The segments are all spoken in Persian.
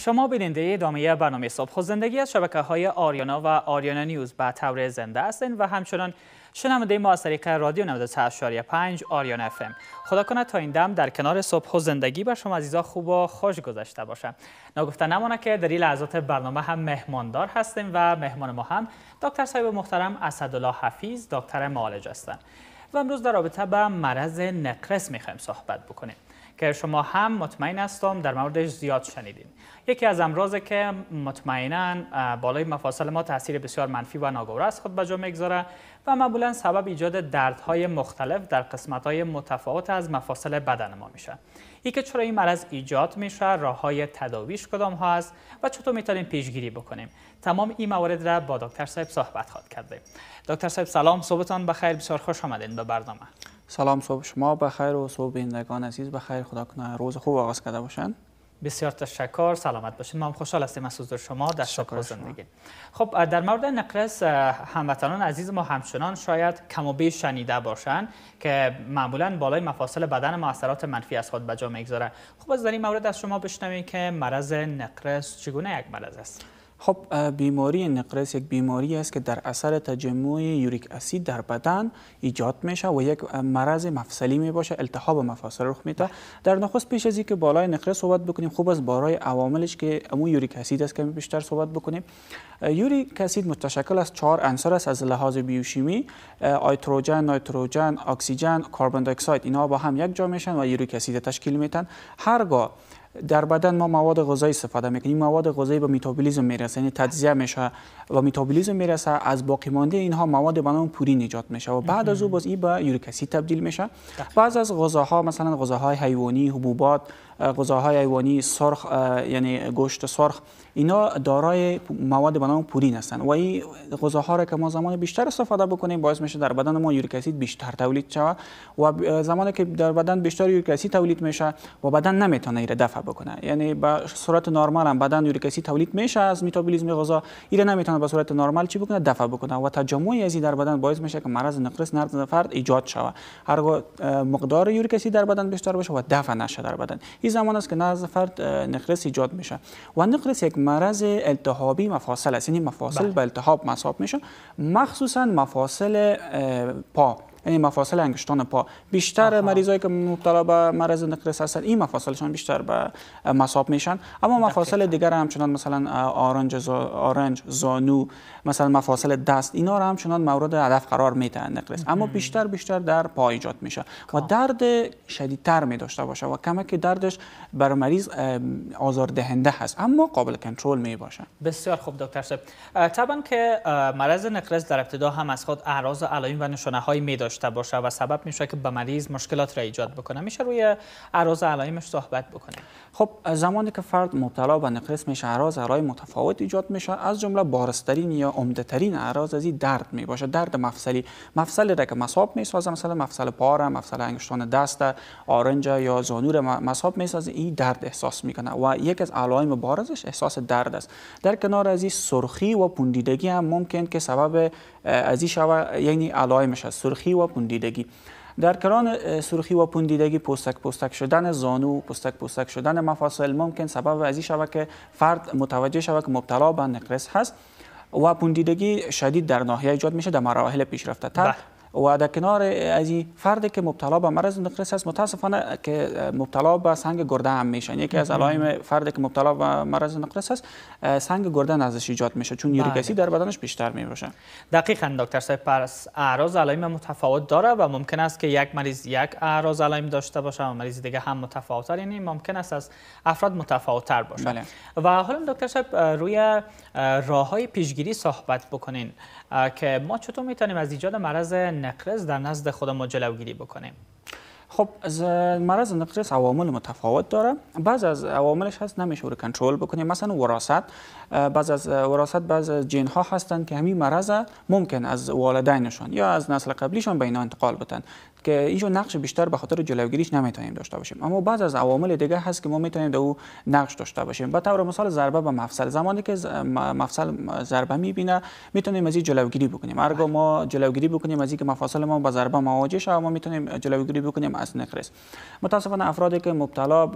شما بیننده ادامه برنامه صبح زندگی از شبکه های آریانا و آریانا نیوز به طور زنده هستین و همچنان شنونده ما از طریق رادیو 98.5 آریان ام خدا کنه تا این دم در کنار صبح و زندگی بر شما عزیزا خوب و خوش گذشته باشه نگفته نمانه که در این لحظات برنامه هم مهماندار هستیم و مهمان ما هم دکتر صاحب محترم اسدالله حفیظ دکتر معالج هستن و امروز در رابطه با مرض نقرس میخوایم صحبت بکنیم که شما هم مطمئن هستم در موردش زیاد شنیدین یکی از امراض که مطمئنا بالای مفاصل ما تاثیر بسیار منفی و ناگوار از خود به میگذاره و معمولا سبب ایجاد دردهای مختلف در قسمت‌های متفاوت از مفاصل بدن ما میشه ای که چرا این مرض ایجاد میشه های تداویش کدام ها است و چطور میتونیم پیشگیری بکنیم تمام این موارد را با دکتر صاحب صحبت خواهد کردیم دکتر صاحب سلام صبحتان بخیر بسیار خوش آمدین به برنامه سلام صبح شما بخیر و صبح بینندگان عزیز بخیر خدا کنه روز خوب آغاز کرده باشند بسیار تشکر سلامت باشین ما هم خوشحال هستیم از حضور شما در شب زندگی خب در مورد نقرس هموطنان عزیز ما همچنان شاید کم و بیش شنیده باشن که معمولا بالای مفاصل بدن ما اثرات منفی از خود به جا میگذاره خب از در این مورد از شما بشنویم که مرض نقرس چگونه یک مرض است خب بیماری نقرس یک بیماری است که در اثر تجمع یوریک اسید در بدن ایجاد میشه و یک مرض مفصلی می باشه التهاب مفاصل رخ میده در نخست پیش از اینکه بالای نقرس صحبت بکنیم خوب از برای عواملش که امو یوریک اسید است که بیشتر صحبت بکنیم یوریک اسید متشکل از چهار عنصر است از لحاظ بیوشیمی آیتروژن نایتروژن اکسیژن کربن دی اکساید اینا با هم یک جا میشن و یوریک اسید تشکیل میتن هرگاه در بدن ما مواد غذایی استفاده میکنیم این مواد غذایی به متابولیسم میرسه یعنی تجزیه میشه و متابولیسم میرسه از باقی مانده اینها مواد به نام پورین ایجاد میشه و بعد از او باز این به یوریک تبدیل میشه بله. بعض از غذاها مثلا غذاهای حیوانی حبوبات غذاهای حیوانی سرخ یعنی گوشت سرخ اینا دارای مواد به نام پورین هستند و این غذاها را که ما زمان بیشتر استفاده بکنیم باعث میشه در بدن ما یوریک بیشتر تولید شود و زمانی که در بدن بیشتر یوریک تولید میشه و بدن نمیتونه ایره دفع بکنه یعنی به صورت نرمال هم بدن یوریک تولید میشه از متابولیسم غذا ایره نمیتونه به صورت نرمال چی بکنه دفع بکنه و تجمع از در بدن باعث میشه که مرض نقرس نرد فرد ایجاد شوه هر مقدار یوریک در بدن بیشتر بشه و دفع نشه در بدن این زمان است که نرد فرد نقرس ایجاد میشه و نقرس یک مرض التهابی مفاصل است یعنی مفاصل بله. به التهاب مصاب میشه مخصوصا مفاصل پا این مفاصل انگشتان پا بیشتر مریضایی که مبتلا به مرض نقرس هستن این مفاصلشان بیشتر به مصاب میشن اما مفاصل دیگر همچنان مثلا آرنج آرنج زانو مثلا مفاصل دست اینا هم همچنان مورد هدف قرار میدهند نقرس اما بیشتر بیشتر در پا ایجاد میشه و خب. درد شدیدتر می داشته باشه و کمی که دردش بر مریض آزار دهنده هست اما قابل کنترل می باشه بسیار خوب دکتر صاحب طبعا که مرض نقرس در ابتدا هم از خود اعراض علائم و نشانه می داشت داشته باشه و سبب میشه که به مریض مشکلات را ایجاد بکنه میشه روی عراض علائمش صحبت بکنه خب زمانی که فرد مبتلا به نقرس میشه عراض علائم متفاوت ایجاد میشه از جمله بارسترین یا عمدهترین عراض از این درد میباشه درد مفصلی مفصلی را که مصاب میسازه مثلا مفصل پاره مفصل انگشتان دست آرنج یا زانور مصاب سازه این درد احساس میکنه و یک از علائم بارزش احساس درد است در کنار از این سرخی و پوندیدگی هم ممکن که سبب از این شوه یعنی علائمش است سرخی و پوندیدگی در کران سرخی و پوندیدگی پوستک پوستک شدن زانو پوستک پوستک شدن مفاصل ممکن سبب از شوه که فرد متوجه شود که مبتلا به نقرس هست و پوندیدگی شدید در ناحیه ایجاد میشه در مراحل پیشرفته تر بله. و در کنار از این فردی که مبتلا به مرض نقرس است متاسفانه که مبتلا به سنگ گرده هم میشن یعنی یکی از علائم فردی که مبتلا به مرض نقرس است سنگ گرده ازش ایجاد میشه چون یوریک بله. در بدنش بیشتر میباشه دقیقاً دکتر صاحب پرس اعراض علائم متفاوت داره و ممکن است که یک مریض یک اعراض علائم داشته باشه و مریض دیگه هم متفاوت یعنی ممکن است از افراد متفاوت تر باشه بله. و حالا دکتر صاحب روی راه های پیشگیری صحبت بکنین که ما چطور میتونیم از ایجاد مرض نقرس در نزد خودمون جلوگیری بکنیم خب از مرض نقرس عوامل متفاوت داره بعض از عواملش هست نمیشه رو کنترل بکنیم مثلا وراثت بعض از وراثت بعض از جین ها هستند که همین مرض ممکن از والدینشان یا از نسل قبلیشان به اینا انتقال بدن که اینجا نقش بیشتر به خاطر جلوگیریش نمیتونیم داشته باشیم اما بعض از عوامل دیگه هست که ما میتونیم در او نقش داشته باشیم به طور مثال ضربه به مفصل زمانی که مفصل ضربه میبینه میتونیم از این جلوگیری بکنیم هرگاه ما جلوگیری بکنیم از اینکه مفاصل ما با ضربه مواجه شود ما میتونیم جلوگیری بکنیم از نقرس متاسفانه افرادی که مبتلا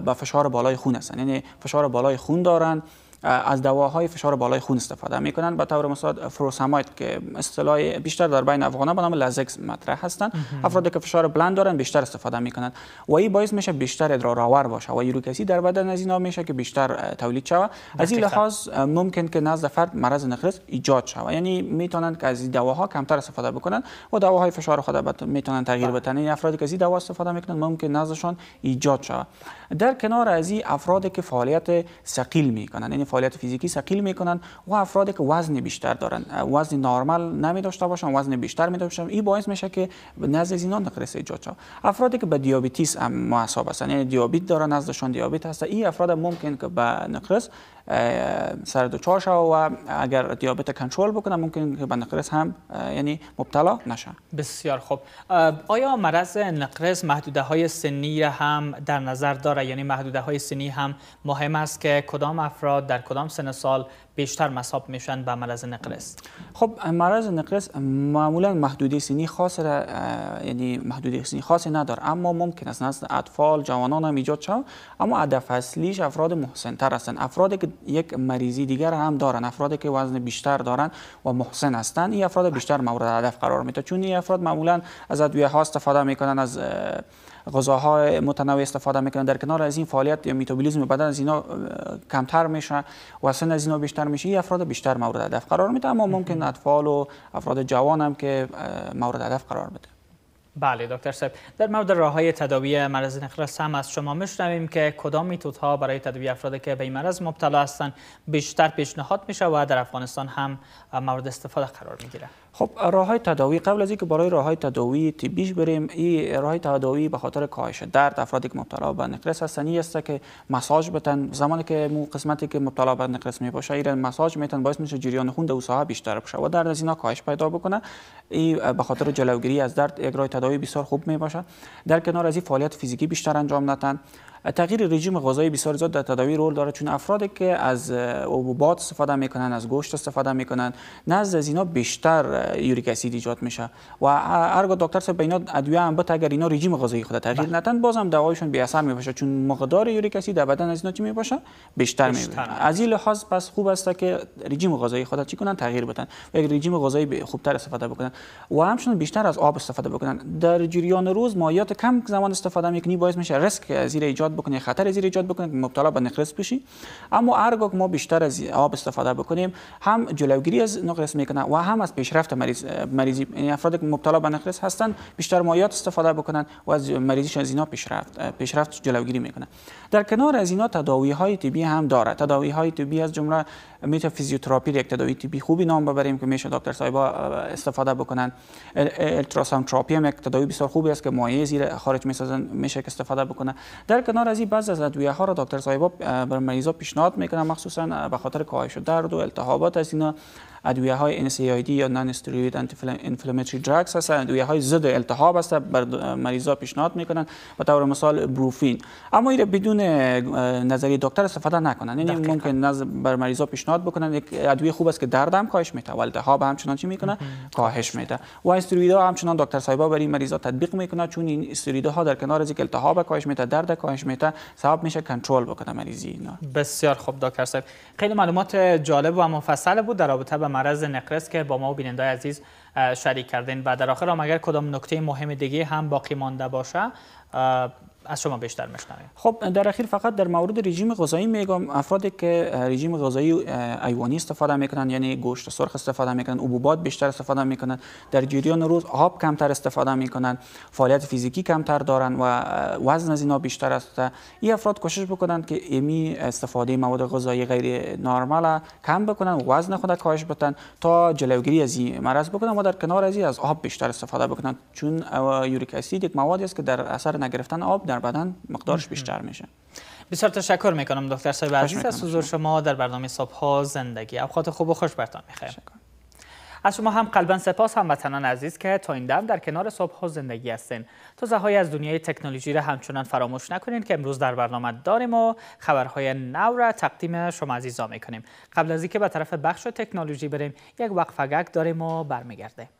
به فشار بالای خون هستند یعنی فشار بالای خون دارند از دواهای فشار بالای خون استفاده میکنن به طور مثال فروسماید که اصطلاح بیشتر در بین افغانان به نام لزکس مطرح هستند افرادی که فشار بلند دارن بیشتر استفاده میکنن و این باعث میشه بیشتر ادرار آور باشه و یوریک در بدن از اینا میشه که بیشتر تولید شوه از این لحاظ ممکن که نزد فرد مرض نخرس ایجاد شوه یعنی میتونند که از این دواها کمتر استفاده بکنن و دواهای فشار خود میتونن تغییر بله. بدن این افرادی که از این دوا استفاده میکنن ممکن نزدشان ایجاد شوه در کنار از این افرادی که فعالیت ثقیل میکنن یعنی فعالیت فیزیکی ثقیل میکنند و افرادی که وزن بیشتر دارند وزن نرمال نمی داشته باشند وزن بیشتر می داشته این باعث میشه که نزد از اینا نقرس ایجاد شود افرادی که به دیابتیس هم محاسب هستند یعنی دیابت دارن نزدشان دیابت هست این افراد ممکن که به نقرس سر چهار و اگر دیابت کنترل بکنه ممکن که به نقرس هم یعنی مبتلا نشن بسیار خوب آیا مرض نقرس محدوده های سنی هم در نظر داره یعنی محدوده های سنی هم مهم است که کدام افراد در کدام سن سال بیشتر مصاب میشن به مرض نقرس خب مرض نقرس معمولا محدودی سنی خاص یعنی سنی خاصی نداره اما ممکن است نزد اطفال جوانان هم ایجاد شو اما هدف اصلیش افراد محسنتر تر هستند افرادی که یک مریضی دیگر هم دارن افرادی که وزن بیشتر دارن و محسن هستند این افراد بیشتر مورد هدف قرار میده چون این افراد معمولا از ادویه ها استفاده میکنن از غذاهای متنوع استفاده میکنن در کنار از این فعالیت یا متابولیسم بدن از اینا کمتر میشه و سن از اینا بیشتر میشه این افراد بیشتر مورد هدف قرار میده اما ممکن اطفال و افراد جوان هم که مورد هدف قرار بده بله دکتر صاحب در مورد راه های تداوی مرض نخرس هم از شما میشنویم که کدام ها برای تداوی افرادی که به این مرض مبتلا هستند بیشتر پیشنهاد میشه و در افغانستان هم مورد استفاده قرار میگیره خب راه های تداوی قبل از اینکه برای راه های تداوی بیش بریم این راه تداوی به خاطر کاهش درد افرادی که مبتلا به نقرس هستن است که مساج بتن زمانی که مو قسمتی که مبتلا به نقرس می باشه این مساج میتن باعث میشه جریان خون در بیشتر بشه و درد از اینا کاهش پیدا بکنه این به خاطر جلوگیری از درد یک راه غذایی بسیار خوب می باشد در کنار از این فعالیت فیزیکی بیشتر انجام دادن تغییر رژیم غذایی بسیار زیاد در تداوی رول داره چون افرادی که از حبوبات استفاده میکنن از گوشت استفاده میکنن نزد از اینا بیشتر یوریک اسید ایجاد میشه و هرگاه دکتر سه اینا ادویه هم بت اگر اینا رژیم غذایی خود تغییر بله. ندن بازم دوایشون بی اثر میباشه چون مقدار یوریک اسید در بدن از اینا چی میباشه بیشتر میشه از این لحاظ پس خوب است که رژیم غذایی خود چی کنن تغییر بدن و اگر رژیم غذایی خوبتر استفاده بکنن و همچنین بیشتر از آب استفاده بکنن در جریان روز مایات کم زمان استفاده میکنی باعث میشه ریسک از ایجاد بکنه خطر زیر ایجاد بکنه که مبتلا به نقرس بشی اما هرگاه ما بیشتر از آب استفاده بکنیم هم جلوگیری از نقرس میکنه و هم از پیشرفت مریض مریضی یعنی افراد که مبتلا به نقرس هستند بیشتر مایات استفاده بکنن و از مریضیشان از اینا پیشرفت پیشرفت جلوگیری میکنه در کنار از اینا تداوی های طبی هم داره تداوی های طبی از جمله میتو فیزیوتراپی یک تداوی طبی خوبی نام ببریم که میشه دکتر صاحبا استفاده بکنن التراساوند تراپی هم یک تداوی بسیار خوبی است که مایع زیر خارج میسازن میشه که استفاده بکنه در کنار کنار از این بعض از ادویه ها را دکتر صاحبا بر مریضا پیشنهاد میکنن مخصوصا به خاطر کاهش درد و التهابات از اینا ادویه های NSAID یا نان استروید انفلامتری درگز هستن ادویه های ضد التهاب هست بر مریضا پیشنهاد میکنن و طور مثال بروفین اما این بدون نظری دکتر استفاده نکنن یعنی ممکن نظر بر مریضا پیشنهاد بکنن یک ادویه خوب است که دردم کاهش میده و التهاب همچنان چی میکنه کاهش میده و استرویدها همچنان دکتر سایبا برای مریضا تطبیق میکنه چون این ها در کنار از التهاب کاهش میده درد کاهش میده سبب میشه کنترل بکنه مریضی اینا بسیار خوب دکتر صاحب خیلی معلومات جالب و مفصل بود در رابطه با و مرض نقرس که با ما و بیننده عزیز شریک کردین و در آخر هم اگر کدام نکته مهم دیگه هم باقی مانده باشه از شما بیشتر میشنویم خب در اخیر فقط در مورد رژیم غذایی میگم افرادی که رژیم غذایی ایوانی استفاده میکنن یعنی گوشت سرخ استفاده میکنن حبوبات بیشتر استفاده میکنن در جریان روز آب کمتر استفاده میکنن فعالیت فیزیکی کمتر دارن و وزن از اینا بیشتر است این افراد کوشش بکنن که امی استفاده مواد غذایی غیر نرمال کم بکنن وزن خود کاهش بدن تا جلوگیری از این مرض بکنن و در کنار از از آب بیشتر استفاده بکنن چون یوریک اسید یک موادی است که در اثر نگرفتن آب در در بدن مقدارش بیشتر میشه بسیار تشکر میکنم دکتر صاحب عزیز از حضور شما در برنامه صبح زندگی اوقات خوب و خوش برتان میخوایم از شما هم قلبا سپاس هم وطنان عزیز که تا این دم در کنار صبح زندگی هستین تازه های از دنیای تکنولوژی را همچنان فراموش نکنین که امروز در برنامه داریم و خبرهای نو را تقدیم شما عزیزا میکنیم قبل از اینکه به طرف بخش تکنولوژی بریم یک وقفگک داریم و برمیگردیم